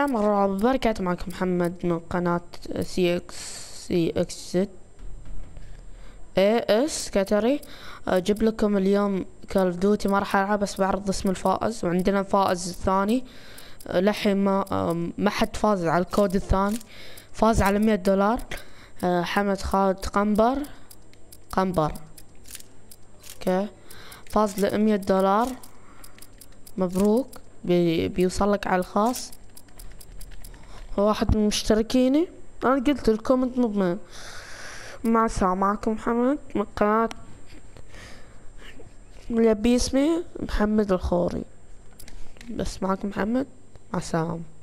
السلام ورحمة الله وبركاته معكم محمد من قناة سي اكس سي اكس زد اي اس كاتري اجيب لكم اليوم كالف دوتي ما راح العب بس بعرض اسم الفائز وعندنا الفائز الثاني لحين ما ما حد فاز على الكود الثاني فاز على مية دولار أه، حمد خالد قنبر قنبر اوكي فاز لمية دولار مبروك بيوصلك على الخاص واحد من مشتركيني انا قلت الكومنت مو مهم مع السلامة معكم محمد من قناة اللي اسمي محمد الخوري بس معكم محمد مع السلامة